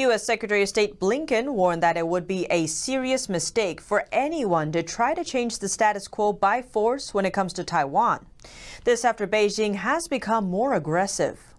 U.S. Secretary of State Blinken warned that it would be a serious mistake for anyone to try to change the status quo by force when it comes to Taiwan. This after Beijing has become more aggressive.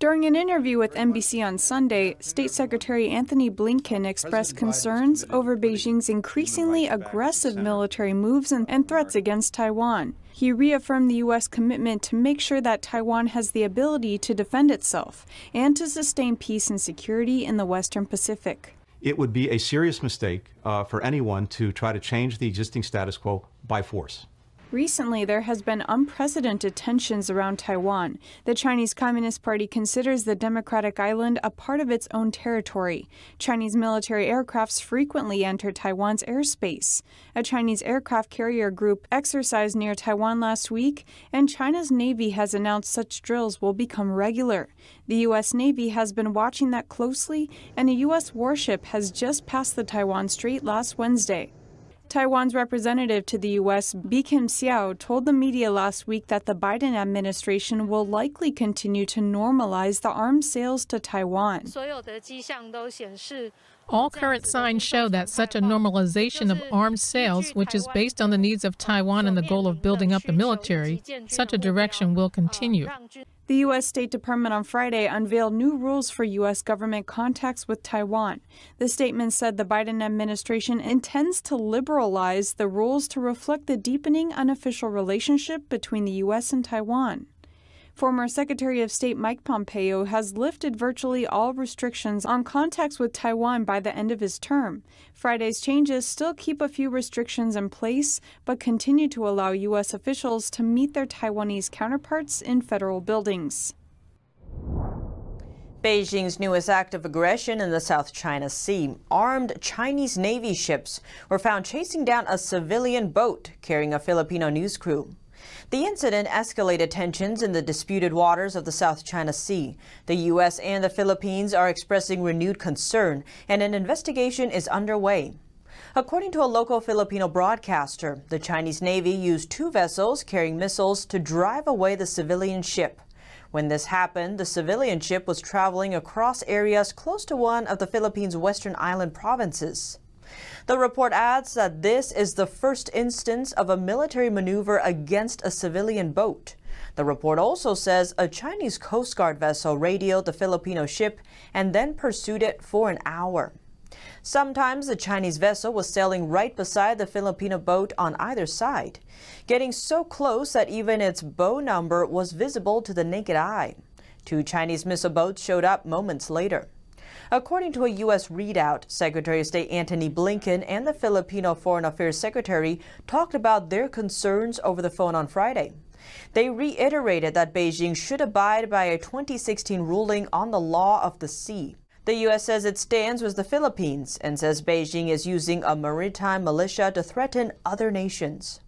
During an interview with NBC on Sunday, State Secretary Anthony Blinken expressed concerns over Beijing's increasingly aggressive military moves and, threats against Taiwan. He reaffirmed the U.S. commitment to make sure that Taiwan has the ability to defend itself and to sustain peace and security in the Western Pacific. It would be a serious mistake uh, for anyone to try to change the existing status quo by force. Recently, there has been unprecedented tensions around Taiwan. The Chinese Communist Party considers the Democratic Island a part of its own territory. Chinese military aircrafts frequently enter Taiwan's airspace. A Chinese aircraft carrier group exercised near Taiwan last week, and China's Navy has announced such drills will become regular. The U.S. Navy has been watching that closely, and a U.S. warship has just passed the Taiwan Strait last Wednesday. Taiwan's representative to the U.S., Bi Kim Xiao, told the media last week that the Biden administration will likely continue to normalize the arms sales to Taiwan. All current signs show that such a normalization of arms sales, which is based on the needs of Taiwan and the goal of building up the military, such a direction will continue. The U.S. State Department on Friday unveiled new rules for U.S. government contacts with Taiwan. The statement said the Biden administration intends to liberalize the rules to reflect the deepening unofficial relationship between the U.S. and Taiwan. Former Secretary of State Mike Pompeo has lifted virtually all restrictions on contacts with Taiwan by the end of his term. Friday's changes still keep a few restrictions in place, but continue to allow U.S. officials to meet their Taiwanese counterparts in federal buildings. Beijing's newest act of aggression in the South China Sea. Armed Chinese Navy ships were found chasing down a civilian boat carrying a Filipino news crew. The incident escalated tensions in the disputed waters of the South China Sea. The U.S. and the Philippines are expressing renewed concern, and an investigation is underway. According to a local Filipino broadcaster, the Chinese Navy used two vessels carrying missiles to drive away the civilian ship. When this happened, the civilian ship was traveling across areas close to one of the Philippines' western island provinces. The report adds that this is the first instance of a military maneuver against a civilian boat. The report also says a Chinese Coast Guard vessel radioed the Filipino ship and then pursued it for an hour. Sometimes the Chinese vessel was sailing right beside the Filipino boat on either side, getting so close that even its bow number was visible to the naked eye. Two Chinese missile boats showed up moments later. According to a U.S. readout, Secretary of State Antony Blinken and the Filipino Foreign Affairs Secretary talked about their concerns over the phone on Friday. They reiterated that Beijing should abide by a 2016 ruling on the law of the sea. The U.S. says it stands with the Philippines and says Beijing is using a maritime militia to threaten other nations.